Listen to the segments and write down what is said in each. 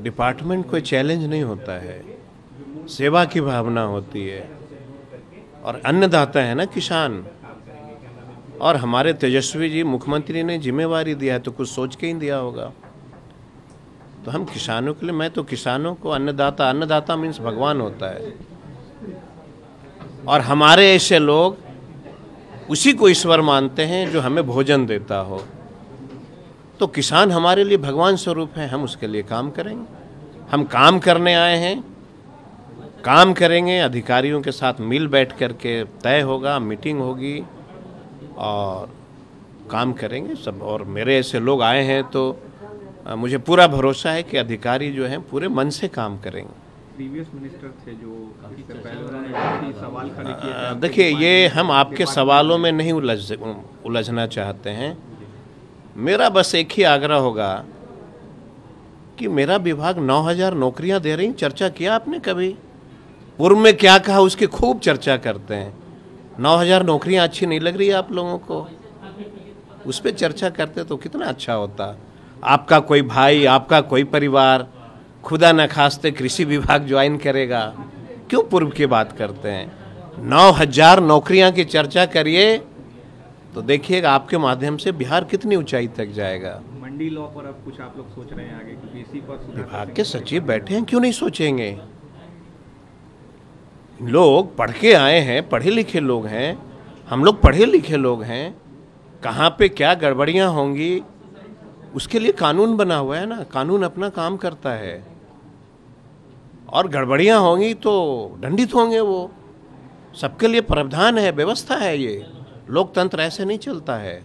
department कोई challenge नहीं होता है सेवा की भावना होती है और अन्नदाता है ना किसान और हमारे तेजस्वी जी मुख्यमंत्री ने जिम्मेवारी दिया है तो कुछ सोच के ही दिया होगा तो हम किसानों के लिए मैं तो किसानों को अन्नदाता अन्नदाता मीन्स भगवान होता है और हमारे ऐसे लोग उसी को ईश्वर मानते हैं जो हमें भोजन देता हो तो किसान हमारे लिए भगवान स्वरूप है हम उसके लिए काम करेंगे हम काम करने आए हैं काम करेंगे अधिकारियों के साथ मिल बैठ करके तय होगा मीटिंग होगी और काम करेंगे सब और मेरे ऐसे लोग आए हैं तो मुझे पूरा भरोसा है कि अधिकारी जो हैं पूरे मन से काम करेंगे प्रीवियस मिनिस्टर थे जो काफी सवाल देखिए ये हम आपके सवालों में नहीं उलझ उलझना चाहते हैं मेरा बस एक ही आग्रह होगा कि मेरा विभाग 9000 नौकरियां दे रही चर्चा किया आपने कभी पूर्व में क्या कहा उसकी खूब चर्चा करते हैं 9000 नौकरियां अच्छी नहीं लग रही आप लोगों को उस पर चर्चा करते तो कितना अच्छा होता आपका कोई भाई आपका कोई परिवार खुदा न खास्ते कृषि विभाग ज्वाइन करेगा क्यों पूर्व की बात करते हैं नौ हजार नौकरियां की चर्चा करिए तो देखिएगा आपके माध्यम से बिहार कितनी ऊंचाई तक जाएगा मंडी लॉ पर अब कुछ आप लोग सोच रहे हैं आगे क्योंकि इसी पर विभाग के सचिव बैठे हैं क्यों नहीं सोचेंगे लोग पढ़ के आए हैं पढ़े लिखे लोग हैं हम लोग पढ़े लिखे लोग हैं कहाँ पे क्या गड़बड़ियाँ होंगी उसके लिए कानून बना हुआ है ना कानून अपना काम करता है और गड़बड़ियाँ होंगी तो दंडित होंगे वो सबके लिए प्रावधान है व्यवस्था है ये लोकतंत्र ऐसे नहीं चलता है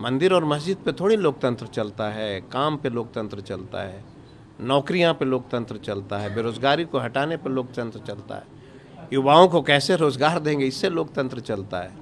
मंदिर और मस्जिद पे थोड़ी लोकतंत्र चलता है काम पे लोकतंत्र चलता है नौकरियां पे लोकतंत्र चलता है बेरोजगारी को हटाने पे लोकतंत्र चलता है युवाओं को कैसे रोजगार देंगे इससे लोकतंत्र चलता है